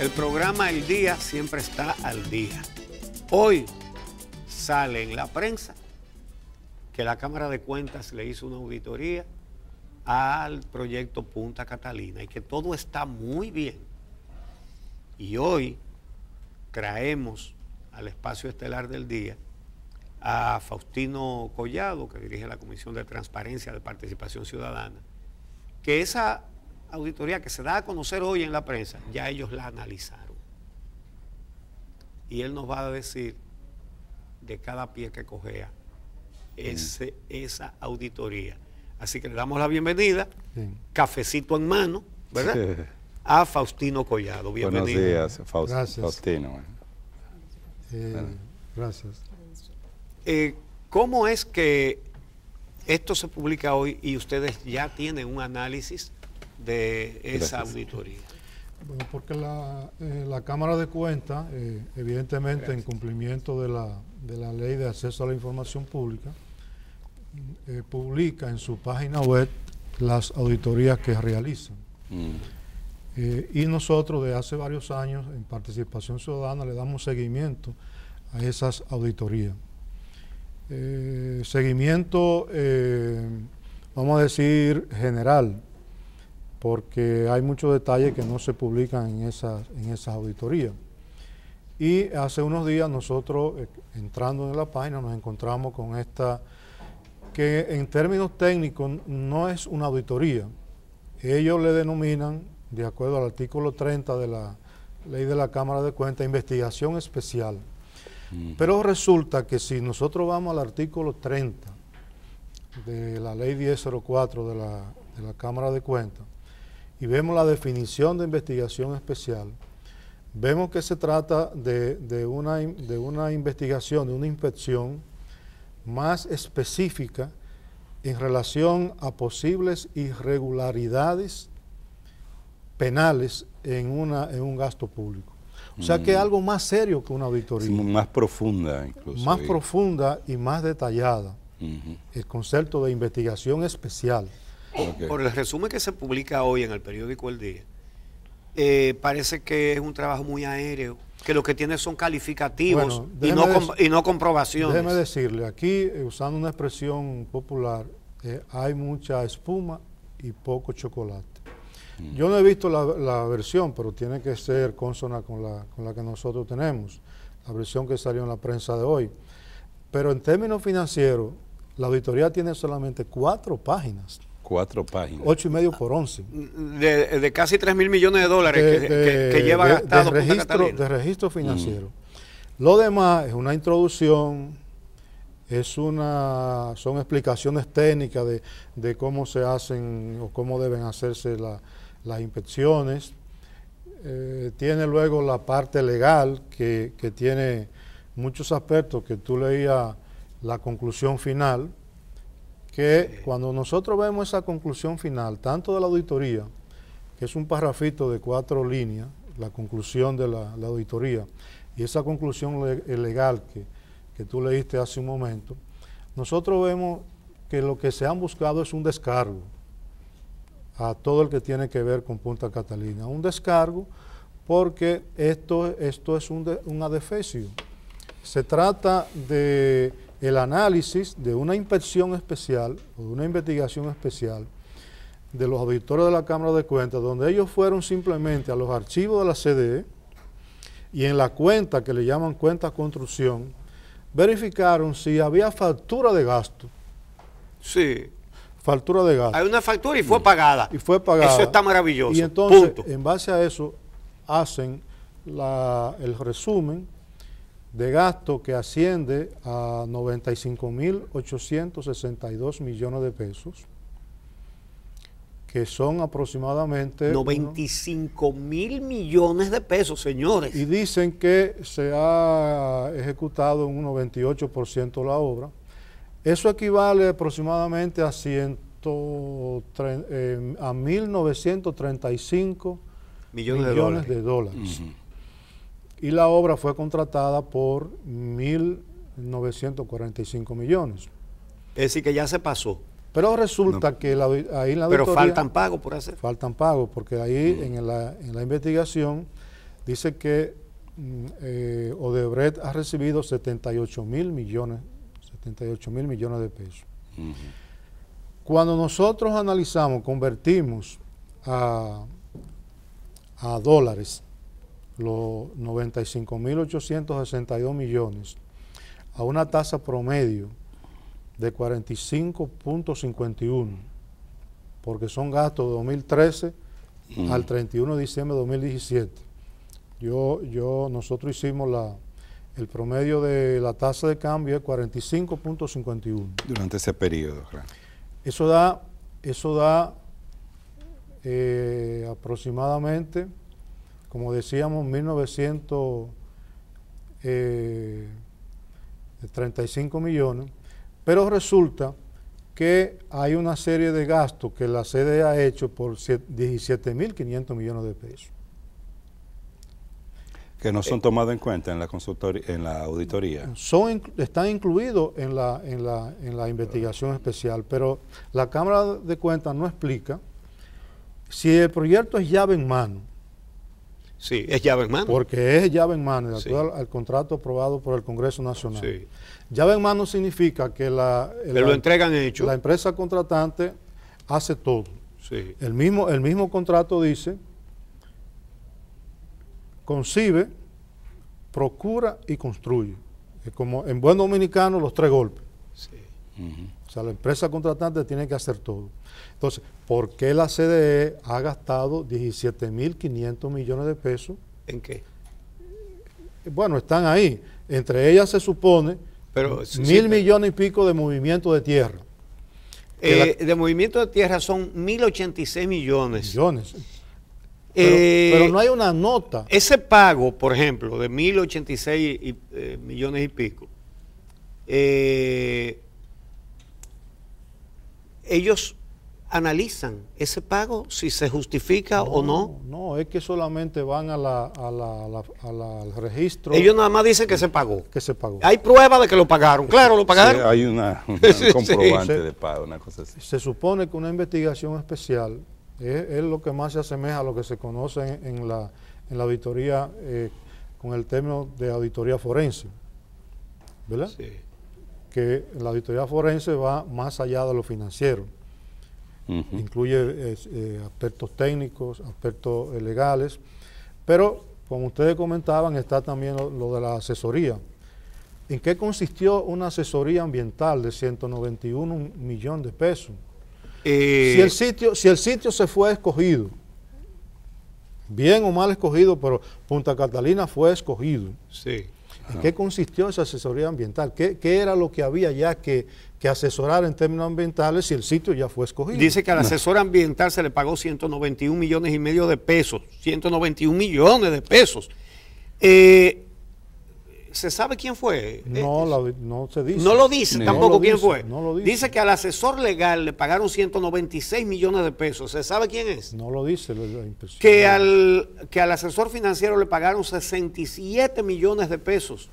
El programa El Día siempre está al día. Hoy sale en la prensa que la Cámara de Cuentas le hizo una auditoría al proyecto Punta Catalina y que todo está muy bien. Y hoy traemos al espacio estelar del día a Faustino Collado, que dirige la Comisión de Transparencia de Participación Ciudadana, que esa auditoría que se da a conocer hoy en la prensa, ya ellos la analizaron. Y él nos va a decir de cada pie que cogea ese, esa auditoría. Así que le damos la bienvenida, cafecito en mano, ¿verdad? A Faustino Collado. Bienvenido. Buenos días, Faustino. Eh, gracias. Eh, ¿Cómo es que esto se publica hoy y ustedes ya tienen un análisis de esa auditoría. Bueno, porque la, eh, Cámara de Cuentas, eh, evidentemente en cumplimiento de la, Ley de Acceso a la Información Pública, mm, eh, publica en su página web las auditorías que realizan. Mm. y nosotros de hace varios años, en Participación Ciudadana, le damos seguimiento a esas auditorías. seguimiento, vamos a decir, general, porque hay muchos detalles que no se publican en esas, en auditorías. Y hace unos días nosotros, eh, entrando en la página, nos encontramos con esta, que en términos técnicos no es una auditoría. Ellos le denominan, de acuerdo al artículo 30 de la ley de la Cámara de Cuentas, investigación especial. Pero resulta que si nosotros vamos al artículo 30 de la ley 1004 de la Cámara de Cuentas, y vemos la definición de investigación especial, vemos que se trata de, una, de una investigación, de una inspección más específica en relación a posibles irregularidades penales en, una, en un gasto público. O sea que es mm. algo más serio que una auditoría. más profunda incluso. Más profunda y más detallada. El concepto de investigación especial. Por el resumen que se publica hoy en el periódico El Día, eh, parece que es un trabajo muy aéreo, que lo que tiene son calificativos y, no comprobaciones. Déjeme decirle, aquí, eh, usando una expresión popular, eh, hay mucha espuma y poco chocolate. Mm. Yo no he visto la, versión, pero tiene que ser consona con la que nosotros tenemos, la versión que salió en la prensa de hoy. Pero en términos financieros, la auditoría tiene solamente cuatro páginas. Cuatro páginas. Ocho y medio por once. De, casi tres mil millones de dólares que, lleva gastado de registro, de registro financiero. Mm. Lo demás es una introducción, es una, son explicaciones técnicas de, cómo se hacen o cómo deben hacerse las inspecciones. Eh, tiene luego la parte legal que, que tiene muchos aspectos que tú leías la conclusión final que cuando nosotros vemos esa conclusión final, tanto de la auditoría, que es un parrafito de cuatro líneas, la conclusión de la, auditoría, y esa conclusión legal que, que tú leíste hace un momento, nosotros vemos que lo que se han buscado es un descargo a todo el que tiene que ver con Punta Catalina. Un descargo porque esto, esto es un de, Se trata de el análisis de una inspección especial o de una investigación especial de los auditores de la Cámara de Cuentas, donde ellos fueron simplemente a los archivos de la CDE y en la cuenta que le llaman cuenta construcción, verificaron si había factura de gasto. Sí. Factura de gasto. Hay una factura y fue pagada. Y fue pagada. Eso está maravilloso. Y entonces, en base a eso, hacen el resumen de gasto que asciende a 95.862 millones de pesos, que son aproximadamente... 95 mil millones de pesos, señores. Y dicen que se ha ejecutado un 98% la obra. Eso equivale aproximadamente a, eh, a 1.935 millones, de dólares y la obra fue contratada por 1.945 millones. Es decir, que ya se pasó. Pero resulta que ahí en la Pero faltan pagos por hacer. Faltan pagos, porque ahí mm. en, la, investigación dice que mm, eh, Odebrecht ha recibido 78 mil millones, 78 mil millones de pesos. Cuando nosotros analizamos, convertimos a dólares los 95.862 millones a una tasa promedio de 45.51, porque son gastos de 2013 mm. al 31 de diciembre de 2017. Yo, yo, nosotros hicimos la, el promedio de la tasa de cambio de 45.51. Durante ese periodo, Eso da, eh, aproximadamente como decíamos, 1935 eh, millones, pero resulta que hay una serie de gastos que la sede ha hecho por 17.500 millones de pesos. Que no son eh, tomados en cuenta en la, auditoría. Son, están incluidos en la, en la investigación especial, pero la Cámara de Cuentas no explica si el proyecto es llave en mano Sí, es llave en mano. Porque es llave en mano, el contrato aprobado por el Congreso Nacional. Sí. Llave en mano significa que la, lo entregan hecho. la empresa contratante hace todo. Sí. El, mismo, el mismo contrato dice, concibe, procura y construye. Es como en buen dominicano los tres golpes. Sí. O sea, la empresa contratante tiene que hacer todo. Entonces, por qué la CDE ha gastado 17.500 millones de pesos. ¿En qué? Bueno, están ahí. Entre ellas se supone pero, mil millones y pico de movimiento de tierra. Eh, de movimiento de tierra son 1.086 millones. Millones. Eh, pero, pero, no hay una nota. Ese pago, por ejemplo, de 1.086 y, eh, millones y pico, ellos analizan ese pago, si se justifica o no. No, es que solamente van a la, al registro. Ellos nada más dicen que se pagó. Que se pagó. Hay prueba de que lo pagaron, claro, lo pagaron. hay una, comprobante de pago, una cosa así. Se supone que una investigación especial es, lo que más se asemeja a lo que se conoce en, la, en la auditoría eh, con el término de auditoría forense. ¿Verdad? Sí. Que la auditoría forense va más allá de lo financiero incluye eh, aspectos técnicos, aspectos eh, legales, pero como ustedes comentaban está también lo, de la asesoría. ¿En qué consistió una asesoría ambiental de 191 millones de pesos? si, el eh. sitio, si el sitio se fue escogido, bien o mal escogido, pero Punta Catalina fue escogido. Sí. ¿En ah. qué consistió esa asesoría ambiental? ¿Qué, era lo que había ya que, que, asesorar en términos ambientales si el sitio ya fue escogido? Dice que al asesor ambiental se le pagó 191 millones y medio de pesos, 191 millones de pesos. Eh, ¿Se sabe quién fue? No, eh, no se dice. No lo dice tampoco quién fue. dice. que al asesor legal le pagaron 196 millones de pesos. ¿Se sabe quién es? No lo dice. que, al, que al asesor financiero le pagaron 67 millones de pesos.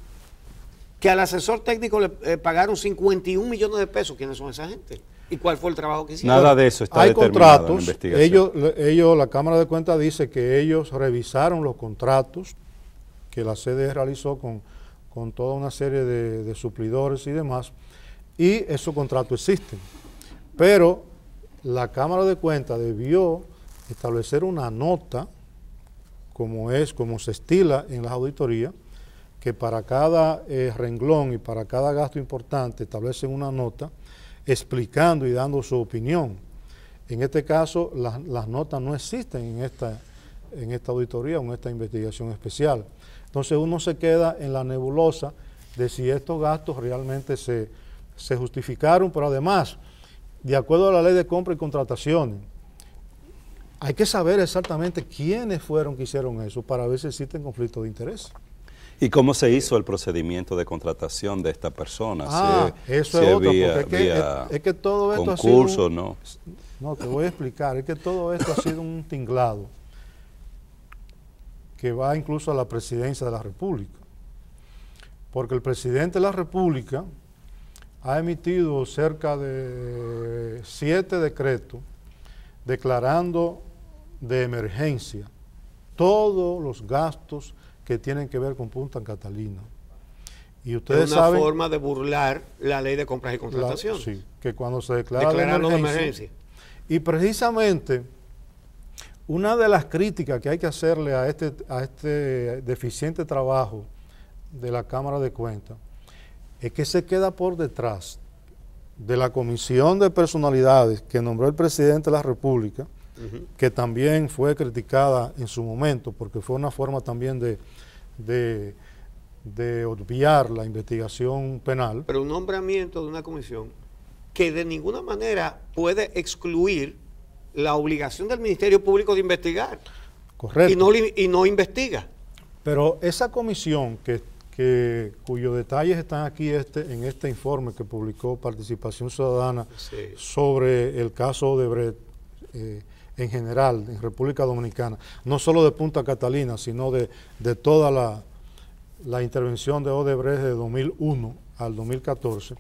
Que al asesor técnico le eh, pagaron 51 millones de pesos. ¿Quiénes son esa gente? ¿Y cuál fue el trabajo que hicieron? Nada de eso está Hay la Ellos, ellos, la Cámara de Cuentas dice que ellos revisaron los contratos que la sede realizó con con toda una serie de, suplidores y demás, y esos contratos existen. Pero la Cámara de Cuentas debió establecer una nota, como es, como se estila en las auditorías, que para cada eh, renglón y para cada gasto importante establecen una nota explicando y dando su opinión. En este caso, las notas no existen en esta, en esta auditoría o en esta investigación especial. Entonces uno se queda en la nebulosa de si estos gastos realmente se, justificaron, pero además, de acuerdo a la ley de compra y contrataciones, hay que saber exactamente quiénes fueron que hicieron eso para ver si existen conflictos de interés. ¿Y cómo se hizo el procedimiento de contratación de esta persona? Ah, eso es otro, porque que, es, que, todo esto ha sido un, ¿no? No, te voy a explicar, es que todo esto ha sido un tinglado que va incluso a la presidencia de la República. Porque el presidente de la República ha emitido cerca de siete decretos declarando de emergencia todos los gastos que tienen que ver con Punta Catalina. Y ustedes es una forma de burlar la ley de compras y contrataciones. sí, que cuando se declara emergencia, de emergencia. Y precisamente una de las críticas que hay que hacerle a este, a este deficiente trabajo de la Cámara de Cuentas es que se queda por detrás de la comisión de personalidades que nombró el presidente de la República, que también fue criticada en su momento, porque fue una forma también de, de, de, obviar la investigación penal. Pero un nombramiento de una comisión que de ninguna manera puede excluir la obligación del Ministerio Público de investigar. Correcto. Y no, y no investiga. Pero esa comisión que, que, cuyos detalles están aquí este, en este informe que publicó Participación Ciudadana sobre el caso Odebrecht eh, en general, en República Dominicana, no solo de Punta Catalina, sino de, toda la, la, intervención de Odebrecht de 2001 al 2014,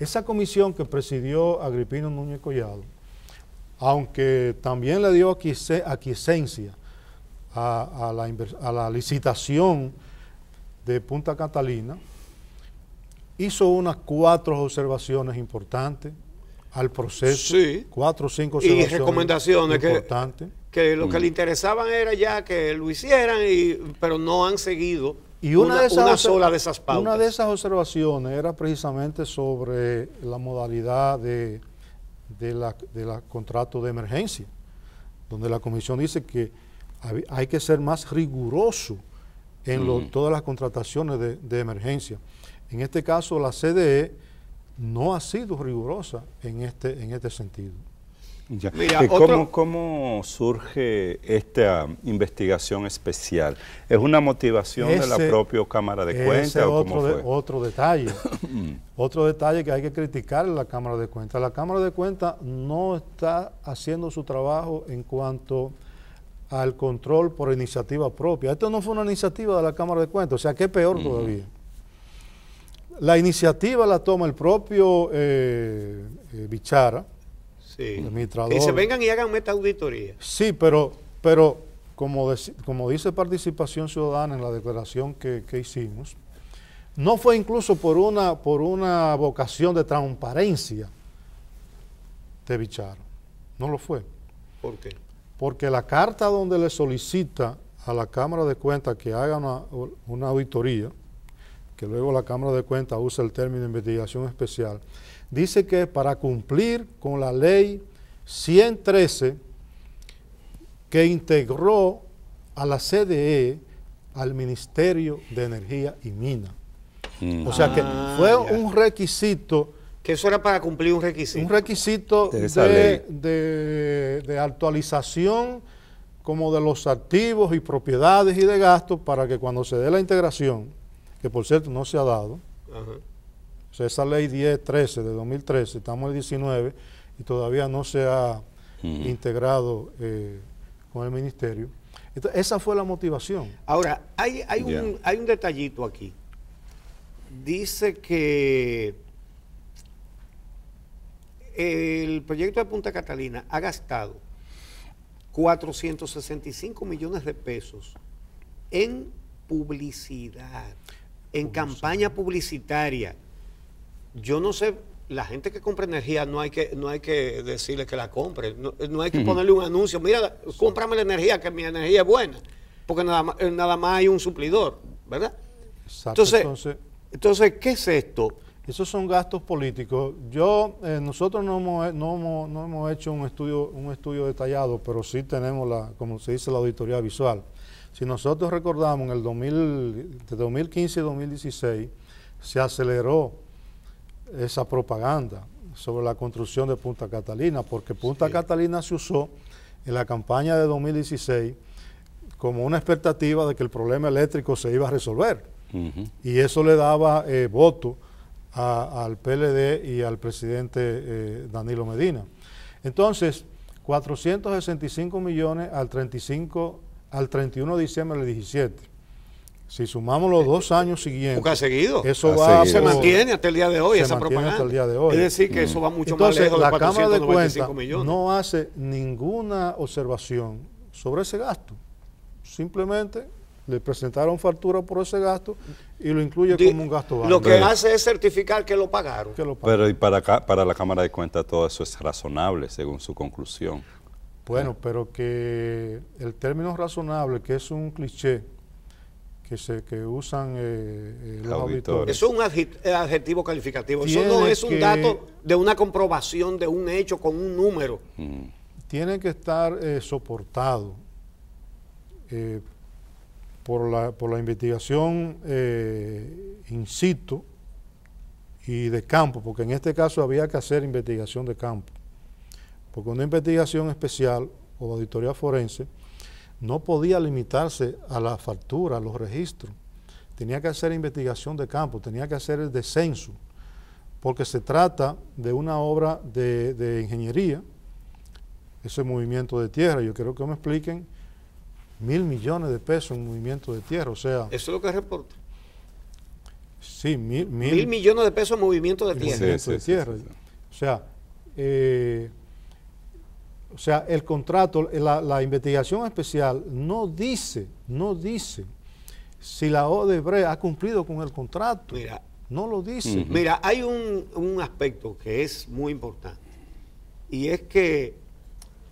esa comisión que presidió Agripino Núñez Collado aunque también le dio aquiescencia a, la, licitación de Punta Catalina, hizo unas cuatro observaciones importantes al proceso. Sí. Cuatro o cinco Y recomendaciones importantes. Que, lo que mm. le interesaban era ya que lo hicieran, pero no han seguido y una, de esas, una sola de esas pautas. Una de esas observaciones era precisamente sobre la modalidad de de la, de contrato de emergencia, donde la comisión dice que hay que ser más riguroso en todas las contrataciones de, de, emergencia. En este caso, la CDE no ha sido rigurosa en este, en este sentido. Eh, ¿Cómo, surge esta investigación especial? ¿Es una motivación de la propia Cámara de Cuentas? Ese otro, otro detalle. otro detalle que hay que criticar en la Cámara de Cuentas. La Cámara de Cuentas no está haciendo su trabajo en cuanto al control por iniciativa propia. Esto no fue una iniciativa de la Cámara de Cuentas, o sea, que peor mm. todavía. La iniciativa la toma el propio eh, eh, Bichara, sí. se vengan y hagan esta auditoría. Sí, pero, pero como, como dice Participación Ciudadana en la declaración que, hicimos, no fue incluso por una, por una vocación de transparencia de Bicharo. No lo fue. ¿Por qué? Porque la carta donde le solicita a la Cámara de Cuentas que haga una, una auditoría, que luego la Cámara de Cuentas usa el término investigación especial, dice que para cumplir con la ley 113 que integró a la CDE al Ministerio de Energía y Mina. Mm. O sea que ah, fue un requisito. Que eso era para cumplir un requisito. Un requisito de, actualización como de los activos y propiedades y de gastos para que cuando se dé la integración, que por cierto no se ha dado, o sea, esa ley 1013 de 2013, estamos en el 19 y todavía no se ha integrado eh, con el ministerio. Entonces, esa fue la motivación. Ahora, hay, hay, un, detallito aquí. Dice que el proyecto de Punta Catalina ha gastado 465 millones de pesos en publicidad, en campaña publicitaria yo no sé, la gente que compra energía no hay que, no hay que decirle que la compre, no, no hay que ponerle un anuncio, mira, cómprame la energía, que mi energía es buena, porque nada, eh, nada más hay un suplidor, ¿verdad? entonces, entonces, ¿qué es esto? Esos son gastos políticos. Yo, eh, nosotros no hemos, no, hemos, no hemos, hecho un estudio, un estudio detallado, pero sí tenemos, la, como se dice, la auditoría visual. Si nosotros recordamos, en el de 2015 y 2016 se aceleró esa propaganda sobre la construcción de Punta Catalina, porque Punta Catalina se usó en la campaña de 2016 como una expectativa de que el problema eléctrico se iba a resolver. Y eso le daba eh, voto al PLD y al presidente eh, Danilo Medina. Entonces, 465 millones al 35 al 31 de diciembre del 17. Si sumamos los eh, dos años siguientes. ha seguido. Eso se mantiene hasta el día de hoy esa propaganda. de hoy. Es decir, que eso va mucho más lejos la de Cámara de Cuentas no hace ninguna observación sobre ese gasto. Simplemente le presentaron factura por ese gasto y lo incluye como un gasto Lo que hace es certificar que lo pagaron. Pero y para, para la Cámara de Cuentas todo eso es razonable, según su conclusión. Bueno, pero que el término razonable, que es un cliché, que, usan eh, eh, los auditores. Eso es un eh, adjetivo calificativo. Eso no es un dato de una comprobación de un hecho con un número. Mm. Tiene que estar soportado por, la, por la investigación in situ y de campo, porque en este caso había que hacer investigación de campo. Porque una investigación especial o auditoría forense no podía limitarse a la factura, a los registros. Tenía que hacer investigación de campo, tenía que hacer el descenso, porque se trata de una obra de, ingeniería, ese movimiento de tierra. Yo quiero que me expliquen mil millones de pesos en movimiento de tierra, o sea... Eso es lo que reporta. Sí, mil, mil, millones de pesos en movimiento de tierra. o sea, eh, o sea, el contrato, la, investigación especial no dice, no dice si la Odebrecht ha cumplido con el contrato. Mira, no lo dice. Mira, hay un, aspecto que es muy importante y es que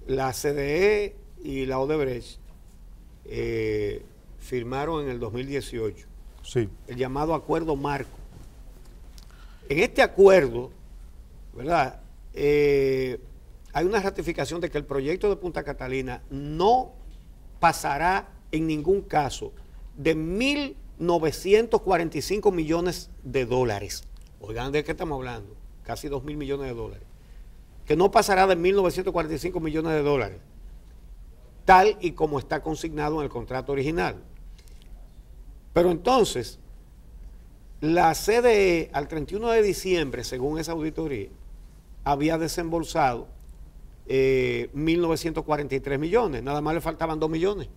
la CDE y la Odebrecht eh, firmaron en el 2018 el llamado acuerdo marco. En este acuerdo, ¿verdad? Eh, hay una ratificación de que el proyecto de Punta Catalina no pasará en ningún caso de 1.945 millones de dólares. Oigan, ¿de qué estamos hablando? Casi 2.000 millones de dólares. Que no pasará de 1.945 millones de dólares, tal y como está consignado en el contrato original. Pero entonces, la CDE al 31 de diciembre, según esa auditoría, había desembolsado eh, 1.943 millones, nada más le faltaban 2 millones.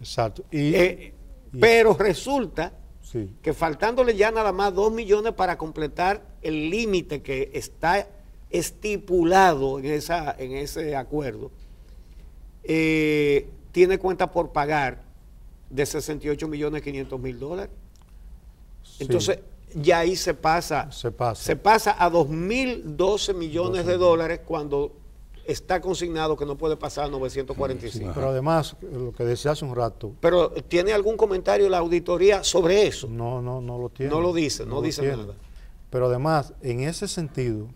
Exacto. Y, eh, pero resulta que faltándole ya nada más 2 millones para completar el límite que está estipulado en, esa, en ese acuerdo, eh, tiene cuenta por pagar de 68 millones 500 mil dólares. Entonces, ya ahí se pasa, se pasa, se pasa a 2.012 millones de dólares cuando está consignado que no puede pasar 945. Pero además, lo que decía hace un rato. Pero ¿tiene algún comentario la auditoría sobre eso? No, no, no lo tiene. No lo dice, no, dice nada. Pero además, en ese sentido,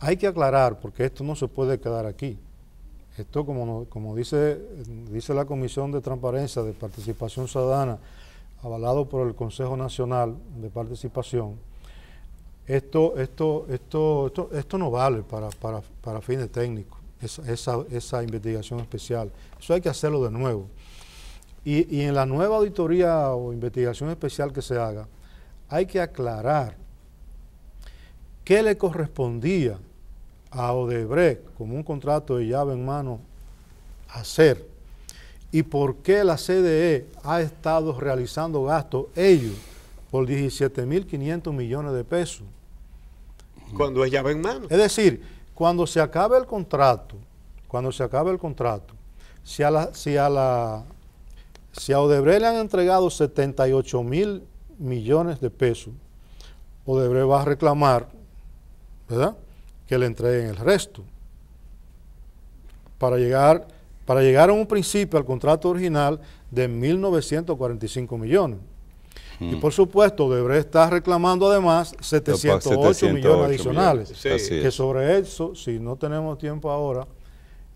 hay que aclarar, porque esto no se puede quedar aquí. Esto, como, como dice, dice la Comisión de Transparencia de Participación Ciudadana, avalado por el Consejo Nacional de Participación, esto, esto, esto, esto, no vale para fines técnicos esa, esa, investigación especial. Eso hay que hacerlo de nuevo. Y, y en la nueva auditoría o investigación especial que se haga, hay que aclarar qué le correspondía a Odebrecht como un contrato de llave en mano hacer y por qué la CDE ha estado realizando gastos ellos por 17.500 millones de pesos. Cuando es llave en mano. Es decir, cuando se acabe el contrato, cuando se acabe el contrato, si a, si si Odebrecht le han entregado 78 mil millones de pesos, Odebrecht va a reclamar, ¿verdad? Que le entreguen el resto. Para llegar, para llegar a un principio al contrato original de 1.945 millones. Y mm. por supuesto, deberé estar reclamando además 708, millones adicionales. Que sobre eso, si no tenemos tiempo ahora,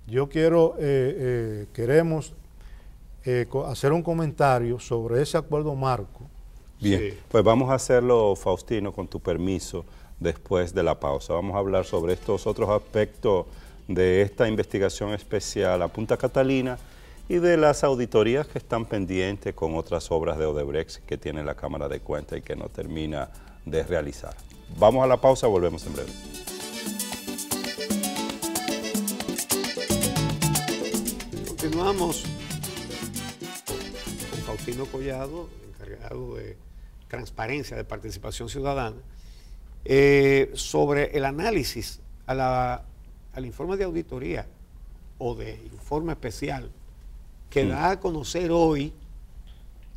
yo quiero, eh, eh, queremos eh, hacer un comentario sobre ese acuerdo marco. Bien, pues vamos a hacerlo, Faustino, con tu permiso, después de la pausa. Vamos a hablar sobre estos otros aspectos de esta investigación especial a Punta Catalina y de las auditorías que están pendientes con otras obras de Odebrecht que tiene la Cámara de Cuentas y que no termina de realizar. Vamos a la pausa, volvemos en breve. Continuamos con Faustino Collado, encargado de transparencia, de participación ciudadana, eh, sobre el análisis al informe de auditoría o de informe especial que da a conocer hoy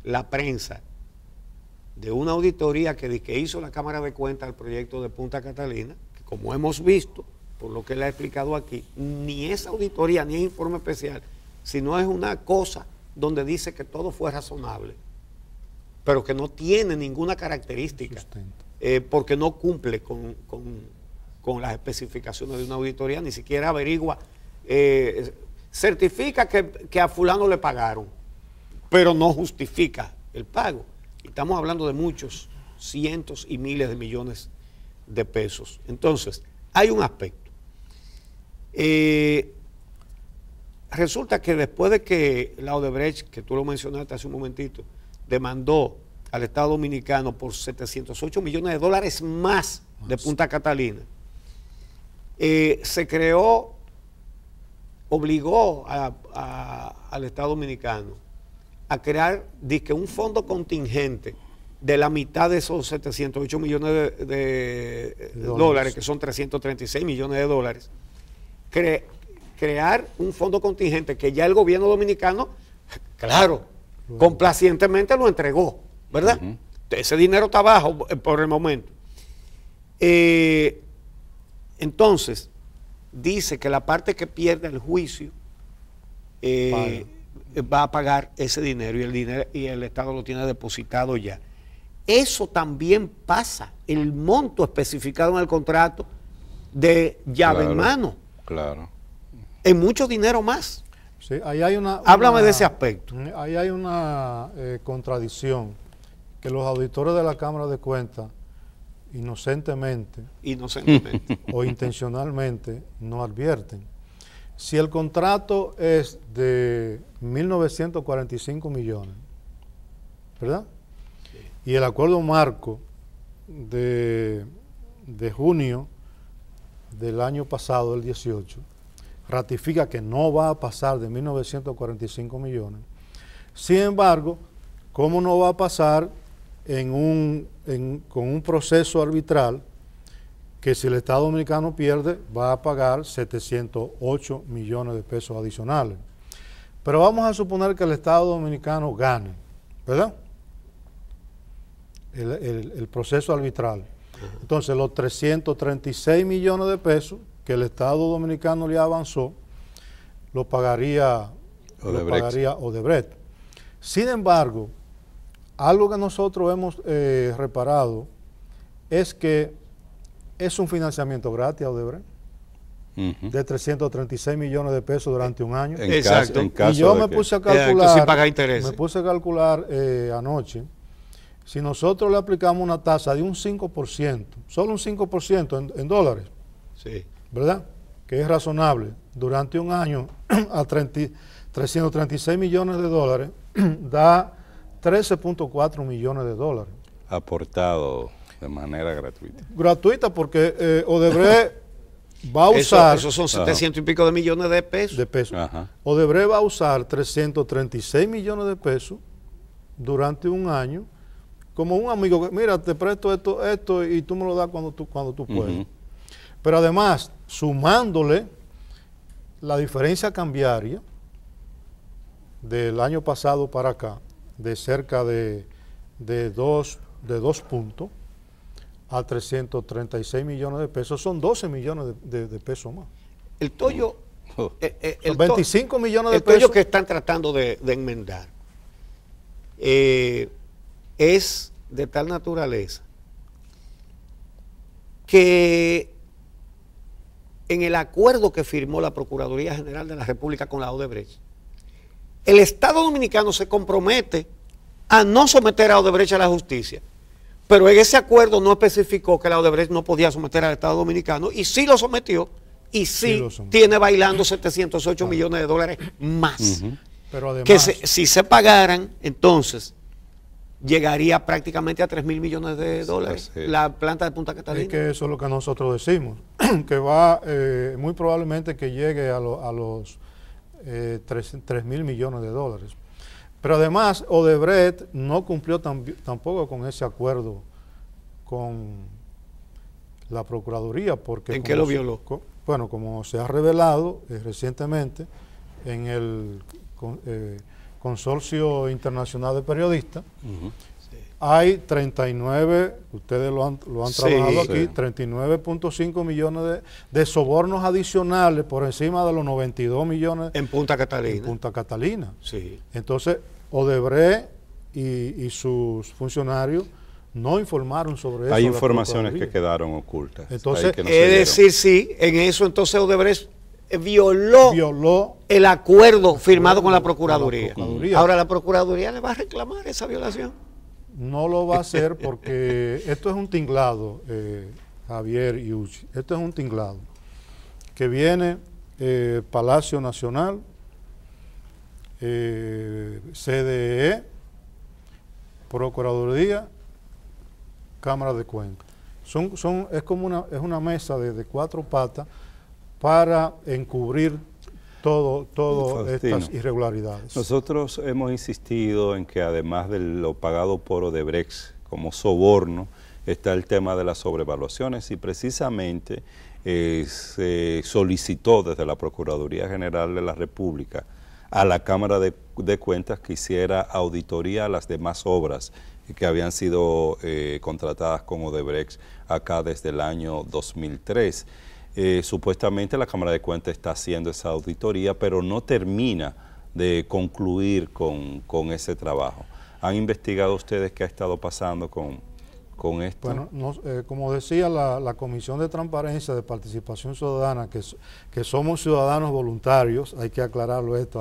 la prensa de una auditoría que, que hizo la Cámara de Cuentas al proyecto de Punta Catalina, que como hemos visto, por lo que le ha explicado aquí, ni esa auditoría ni es informe especial, sino es una cosa donde dice que todo fue razonable, pero que no tiene ninguna característica, eh, porque no cumple con, las especificaciones de una auditoría, ni siquiera averigua eh, certifica que, a fulano le pagaron, pero no justifica el pago. estamos hablando de muchos, cientos y miles de millones de pesos. Entonces, hay un aspecto. Eh, resulta que después de que la Odebrecht, que tú lo mencionaste hace un momentito, demandó al Estado Dominicano por 708 millones de dólares más de Punta Catalina, eh, se creó obligó al Estado Dominicano a crear un fondo contingente de la mitad de esos 708 eh, millones de, dólares. que son 336 millones de dólares, crear un fondo contingente que ya el gobierno dominicano, claro, complacientemente lo entregó, ¿verdad? Ese dinero está bajo eh, por el momento. Eh, entonces, dice que la parte que pierde el juicio eh, va a pagar ese dinero y el dinero y el Estado lo tiene depositado ya. Eso también pasa, el monto especificado en el contrato de llave en mano. Claro. Es mucho dinero más. Sí, ahí hay una, Háblame de ese aspecto. Mm, ahí hay una eh, contradicción que los auditores de la Cámara de Cuentas inocentemente, o intencionalmente no advierten. Si el contrato es de 1.945 millones, ¿verdad? Y el acuerdo marco de, de junio del año pasado, el 18, ratifica que no va a pasar de 1.945 millones. Sin embargo, ¿cómo no va a pasar en un, con un proceso arbitral que si el Estado Dominicano pierde va a pagar 708 millones de pesos adicionales. Pero vamos a suponer que el Estado Dominicano gane, ¿verdad? El, proceso arbitral. Entonces los 336 millones de pesos que el Estado Dominicano le avanzó, lo pagaría Lo pagaría Odebrecht. Sin embargo, algo que nosotros hemos eh, reparado es que es un financiamiento gratis a Odebrecht de 336 millones de pesos durante un año. Exacto. en caso y yo me puse, eh, calcular, a calcular, me puse a calcular eh, anoche, si nosotros le aplicamos una tasa de un 5%, solo un 5% en, dólares, ¿verdad? Que es razonable, durante un año a 336 millones de dólares, da 13.4 millones de dólares. Aportado de manera gratuita. Gratuita porque o eh, Odebrecht va a usar... esos son 700 y pico de millones de pesos. De pesos. Odebrecht va a usar 336 millones de pesos durante un año como un amigo que, mira, te presto esto, esto y tú me lo das cuando tú, cuando tú puedes. Pero además, sumándole la diferencia cambiaria del año pasado para acá, de cerca de, de, dos, de dos puntos a 336 millones de pesos, son 12 millones de, pesos más. El toyo eh, eh, el, 25 millones de pesos. que están tratando de, enmendar eh, es de tal naturaleza que en el acuerdo que firmó la Procuraduría General de la República con la Odebrecht, el Estado Dominicano se compromete a no someter a Odebrecht a la justicia. Pero en ese acuerdo no especificó que la Odebrecht no podía someter al Estado Dominicano y sí lo sometió y sí, tiene bailando 708 millones de dólares más. Pero además, que si se pagaran, entonces llegaría prácticamente a 3 mil millones de dólares pues, eh. la planta de Punta Catalina. Es que eso es lo que nosotros decimos, que va eh, muy probablemente que llegue a los eh, 3, mil millones de dólares. Pero además, Odebrecht no cumplió tampoco con ese acuerdo con la Procuraduría. Porque ¿En qué lo violó? bueno, como se ha revelado eh, recientemente en el eh, Consorcio Internacional de Periodistas, hay 39, ustedes lo han, lo han trabajado aquí, 39.5 millones de, sobornos adicionales por encima de los 92 millones. En Punta Catalina. Punta Catalina. Sí. Entonces, Odebrecht y, sus funcionarios no informaron sobre eso. Hay informaciones que quedaron ocultas. Entonces, es decir, sí, en eso entonces Odebrecht violó, el acuerdo firmado Con la Procuraduría. Ahora la Procuraduría le va a reclamar esa violación. No lo va a hacer porque esto es un tinglado, eh, Javier y Esto es un tinglado que viene eh, Palacio Nacional, eh, CDE, Procuraduría, Cámara de Cuentas. Son, son, es como una, es una mesa de cuatro patas para encubrir todo, todo estas irregularidades. Nosotros hemos insistido en que además de lo pagado por Odebrecht como soborno, está el tema de las sobrevaluaciones y precisamente eh, se solicitó desde la Procuraduría General de la República a la Cámara de, Cuentas que hiciera auditoría a las demás obras que habían sido eh, contratadas con Odebrecht acá desde el año 2003. Eh, supuestamente la Cámara de Cuentas está haciendo esa auditoría, pero no termina de concluir con, con ese trabajo. ¿Han investigado ustedes qué ha estado pasando con, con esto? Bueno, eh, como decía la, Comisión de Transparencia de Participación Ciudadana, que, que somos ciudadanos voluntarios, hay que aclararlo esto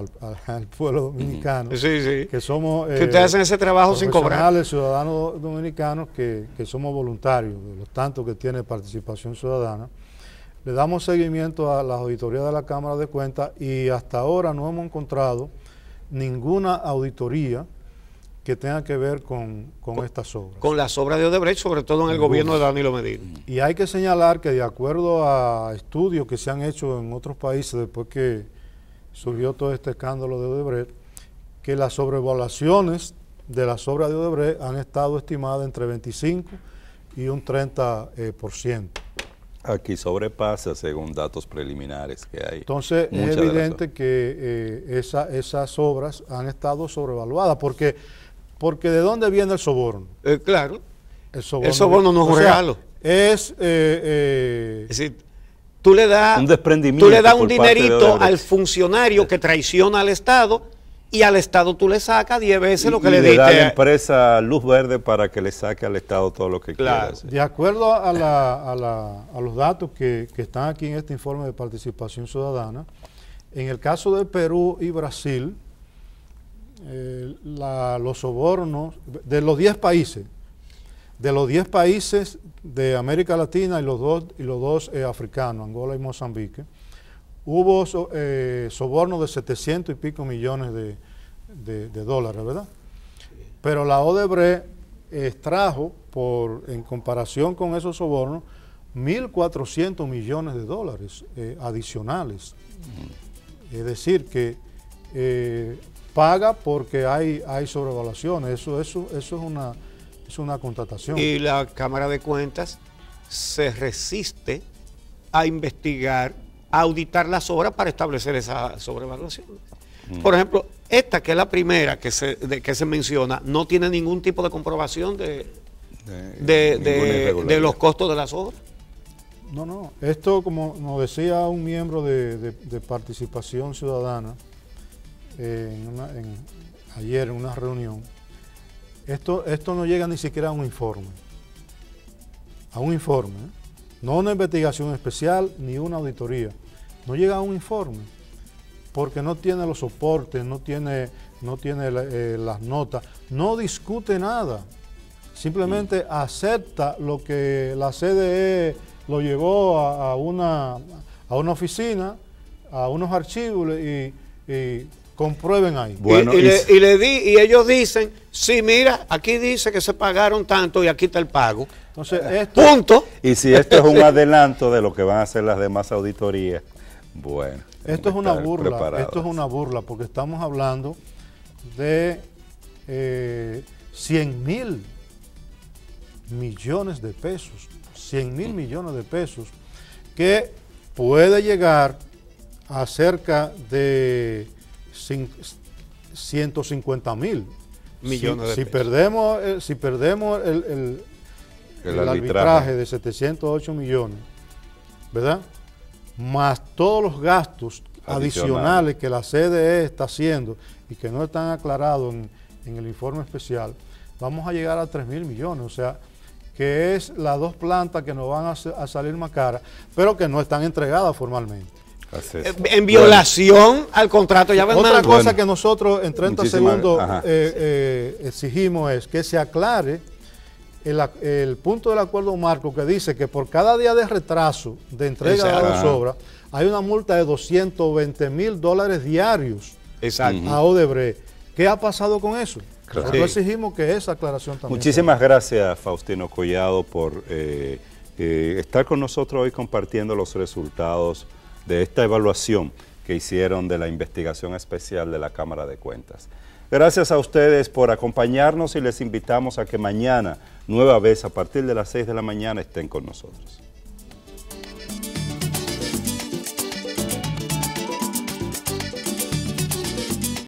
al, pueblo dominicano, que somos... que ustedes eh, hacen ese trabajo sin cobrar. ciudadanos dominicanos que, que somos voluntarios, de los que tiene Participación Ciudadana, le damos seguimiento a las auditorías de la Cámara de Cuentas y hasta ahora no hemos encontrado ninguna auditoría que tenga que ver con, estas obras. Con las obras de Odebrecht, sobre todo en el gobierno de Danilo Medina. Y hay que señalar que de acuerdo a estudios que se han hecho en otros países después que surgió todo este escándalo de Odebrecht, que las sobrevaluaciones de las obras de Odebrecht han estado estimadas entre 25 y un 30%. Aquí sobrepasa según datos preliminares que hay. Entonces es evidente que eh, esas obras han estado sobrevaluadas porque, porque ¿de dónde viene el soborno? Eh, claro. El soborno, no es un regalo. es, eh, eh, es decir, tú le das un, desprendimiento tú le das un dinerito al funcionario que traiciona al Estado y al Estado tú le sacas 10 veces lo que y le, Da a la empresa luz verde para que le saque al Estado todo lo que claro. quiera. De acuerdo a, los datos que, están aquí en este informe de participación ciudadana, en el caso de Perú y Brasil, eh, los sobornos de los 10 países, de los 10 países de América Latina y los dos, y los dos eh, africanos, Angola y Mozambique, hubo eh, sobornos de 700 y pico millones de, dólares, ¿verdad? Pero la Odebrecht eh, extrajo, en comparación con esos sobornos, 1.400 millones de dólares eh, adicionales. Es decir, que paga porque hay, sobrevaluaciones. Eso, es, una, es una contratación. Y la Cámara de Cuentas se resiste a investigar auditar las obras para establecer esa Sobrevaluación, Por ejemplo, esta que es la primera que se, que se menciona, no tiene ningún tipo de comprobación de, de, los costos de las obras. No, no. Esto, como nos decía un miembro de, Participación Ciudadana eh, ayer en una reunión, esto, esto no llega ni siquiera a un informe. A un informe. ¿eh? No una investigación especial ni una auditoría no llega a un informe porque no tiene los soportes, no tiene, no tiene eh, las notas, no discute nada, simplemente acepta lo que la CDE lo llevó a, una, a una oficina, a unos archivos y, comprueben ahí. Bueno, y, le, di, y ellos dicen, sí, mira, aquí dice que se pagaron tanto y aquí está el pago. Entonces, eh, esto, punto. Y si esto es un adelanto de lo que van a hacer las demás auditorías, bueno. Esto es una burla, esto es una burla, porque estamos hablando de 100 eh, mil millones de pesos, 100 mil millones de pesos, que puede llegar a cerca de 150 mil millones si, de pesos. Perdemos, eh, si perdemos el, arbitraje de 708 millones, ¿verdad? más todos los gastos adicionales que la CDE está haciendo y que no están aclarados en, el informe especial, vamos a llegar a 3 mil millones, o sea, que es las dos plantas que nos van a, salir más caras, pero que no están entregadas formalmente. Eh, en violación al contrato ya Otra cosa que nosotros en 30 segundos eh, eh, exigimos es que se aclare el, punto del acuerdo marco que dice que por cada día de retraso de entrega de las obras hay una multa de 220 mil dólares diarios Exacto. a Odebrecht. ¿Qué ha pasado con eso? Nosotros exigimos que esa aclaración también. Muchísimas gracias, Faustino Collado, por eh, eh, estar con nosotros hoy compartiendo los resultados de esta evaluación que hicieron de la investigación especial de la Cámara de Cuentas. Gracias a ustedes por acompañarnos y les invitamos a que mañana, nueva vez, a partir de las 6 de la mañana, estén con nosotros.